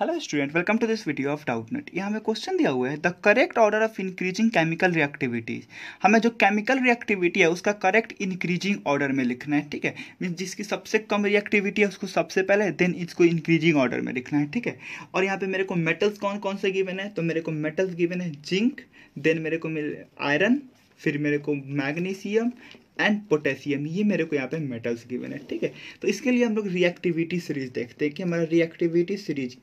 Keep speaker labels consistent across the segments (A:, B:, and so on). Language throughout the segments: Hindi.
A: Hello student welcome to this video of Doubtnut यहाँ हमें क्वेश्चन दिया हुआ है the correct order of increasing chemical reactivities हमें जो केमिकल रिएक्टिविटी है उसका करेक्ट इंक्रीजिंग ऑर्डर में लिखना है ठीक है मीन जिसकी सबसे कम रिएक्टिविटी है उसको सबसे पहले देन इसको इंक्रीजिंग ऑर्डर में लिखना है ठीक है और यहाँ पे मेरे को मेटल्स कौन कौन से गिवन है तो मेरे को मेटल्स गिवन है जिंक देन मेरे को मिल आयरन फिर मेरे को मैग्नीशियम एंड पोटेशियम ये मेरे को यहाँ पे मेटल्स गिवन है ठीक है तो इसके लिए हम लोग रिएक्टिविटी सीरीज देखते हैं कि हमारा रिएक्टिविटी सीरीज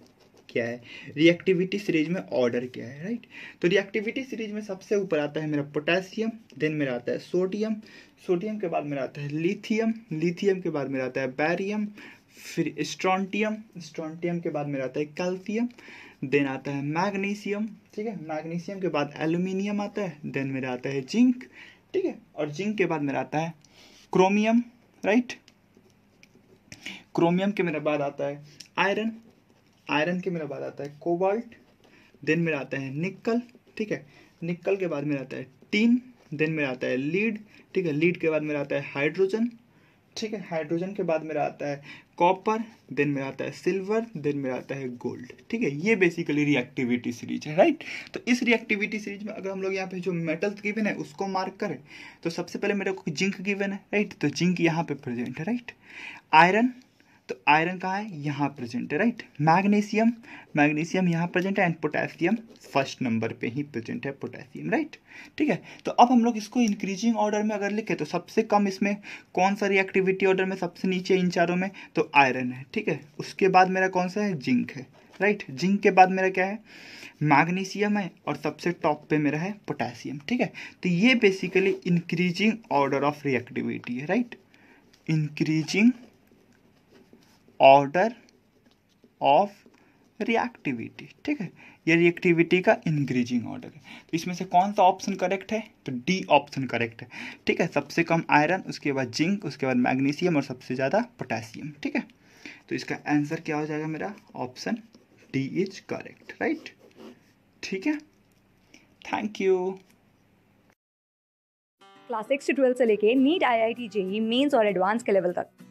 A: क्या है रिएक्टिविटी सीरीज में ऑर्डर क्या है राइट तो रिएक्टिविटी सीरीज में सबसे ऊपर आता है मेरा पोटेशियम देन मेरा आता है सोडियम सोडियम के बाद मेरा आता है लिथियम लिथियम के बाद मेरा आता है बैरियम फिर स्ट्रॉन्टियम स्ट्रॉन्टियम के बाद मेरा आता है कैल्सियम देन आता है मैग्नीशियम ठीक है मैग्नीशियम के बाद एल्यूमिनियम आता है देन मेरा आता है जिंक ठीक है और जिंक के बाद मेरा आता है क्रोमियम राइट क्रोमियम के मेरे बाद आता है आयरन आयरन के मेरा बाद आता है कोबाल्ट देन मेरा आता है निकल ठीक है निकल के बाद मेरा आता है टीन देन मेरा आता है लीड ठीक है लीड के बाद मेरा आता है हाइड्रोजन ठीक है हाइड्रोजन के बाद मेरा आता है कॉपर देन मेरा आता है सिल्वर देन मेरा आता है गोल्ड ठीक है ये बेसिकली रिएक्टिविटी सीरीज है राइट तो इस रिएक्टिविटी सीरीज में अगर हम लोग यहाँ पे जो मेटल गिवन है उसको मार्क करें तो सबसे पहले मेरे को जिंक गिवन है राइट तो जिंक यहाँ पे प्रेजेंट है राइट आयरन तो आयरन कहाँ है यहाँ प्रेजेंट है राइट मैग्नीशियम मैग्नीशियम यहाँ प्रेजेंट है एंड पोटेशियम फर्स्ट नंबर पे ही प्रेजेंट है पोटेशियम राइट ठीक है तो अब हम लोग इसको इंक्रीजिंग ऑर्डर में अगर लिखे तो सबसे कम इसमें कौन सा रिएक्टिविटी ऑर्डर में सबसे नीचे इन चारों में तो आयरन है ठीक है उसके बाद मेरा कौन सा है जिंक है राइट right? जिंक के बाद मेरा क्या है मैग्नीशियम है और सबसे टॉप पे मेरा है पोटेशियम ठीक है तो ये basically increasing order of reactivity है right increasing order of reactivity ठीक है ये रिएक्टिविटी का इंक्रीजिंग ऑर्डर है तो इसमें से कौन सा ऑप्शन करेक्ट है तो डी ऑप्शन करेक्ट है ठीक है सबसे कम आयरन उसके बाद जिंक उसके बाद मैग्नीशियम और सबसे ज़्यादा पोटेशियम ठीक है तो इसका आंसर क्या हो जाएगा मेरा option D is correct right ठीक है थैंक यू
B: क्लास सिक्स से ट्वेल्थ से लेके NEET I I T JEE mains और एडवांस के लेवल तक